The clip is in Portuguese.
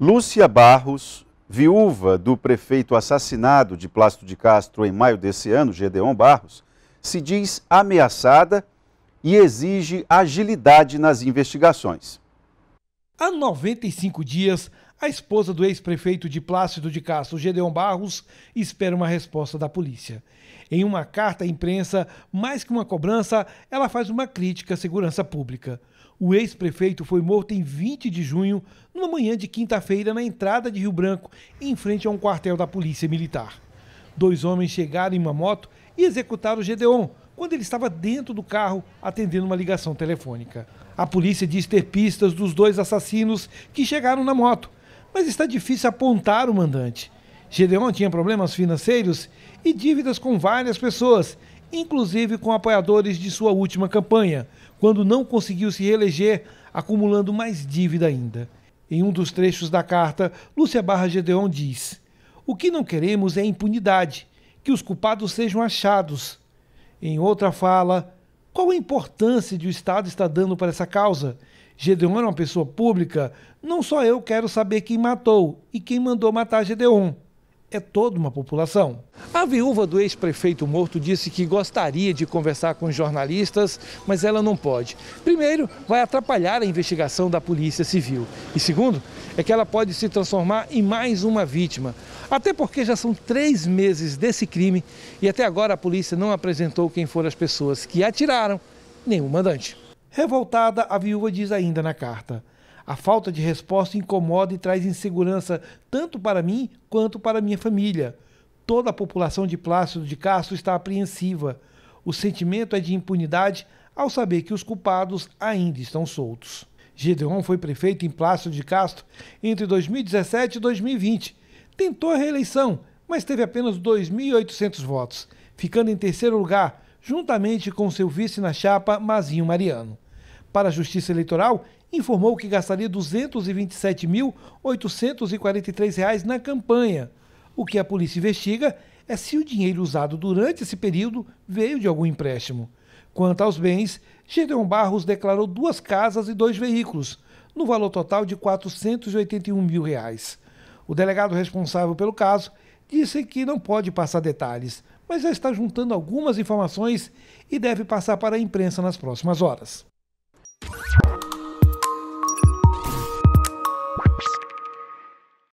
Lúcia Barros, viúva do prefeito assassinado de Plácido de Castro em maio desse ano, Gedeon Barros, se diz ameaçada e exige agilidade nas investigações. Há 95 dias, a esposa do ex-prefeito de Plácido de Castro, Gedeon Barros, espera uma resposta da polícia. Em uma carta à imprensa, mais que uma cobrança, ela faz uma crítica à segurança pública. O ex-prefeito foi morto em 20 de junho, numa manhã de quinta-feira, na entrada de Rio Branco, em frente a um quartel da Polícia Militar. Dois homens chegaram em uma moto e executaram Gedeon quando ele estava dentro do carro atendendo uma ligação telefônica. A polícia diz ter pistas dos dois assassinos que chegaram na moto mas está difícil apontar o mandante. Gedeon tinha problemas financeiros e dívidas com várias pessoas, inclusive com apoiadores de sua última campanha, quando não conseguiu se reeleger, acumulando mais dívida ainda. Em um dos trechos da carta, Lúcia Barra Gedeon diz: O que não queremos é impunidade, que os culpados sejam achados. Em outra fala, qual a importância de o Estado estar dando para essa causa? Gedeon era uma pessoa pública, não só eu quero saber quem matou e quem mandou matar Gedeon. É toda uma população. A viúva do ex-prefeito morto disse que gostaria de conversar com os jornalistas, mas ela não pode. Primeiro, vai atrapalhar a investigação da Polícia Civil. E segundo, é que ela pode se transformar em mais uma vítima. Até porque já são três meses desse crime e até agora a polícia não apresentou quem foram as pessoas que atiraram, nem o mandante. Revoltada, a viúva diz ainda na carta: A falta de resposta incomoda e traz insegurança tanto para mim quanto para minha família. Toda a população de Plácido de Castro está apreensiva. O sentimento é de impunidade ao saber que os culpados ainda estão soltos. Gedeon foi prefeito em Plácido de Castro entre 2017 e 2020. Tentou a reeleição, mas teve apenas 2.800 votos, ficando em terceiro lugar juntamente com seu vice na chapa, Mazinho Mariano. Para a Justiça Eleitoral, informou que gastaria R$ 227.843 na campanha. O que a polícia investiga é se o dinheiro usado durante esse período veio de algum empréstimo. Quanto aos bens, Gedeon Barros declarou duas casas e dois veículos, no valor total de R$ 481 mil. Reais. O delegado responsável pelo caso disse que não pode passar detalhes, mas já está juntando algumas informações e deve passar para a imprensa nas próximas horas.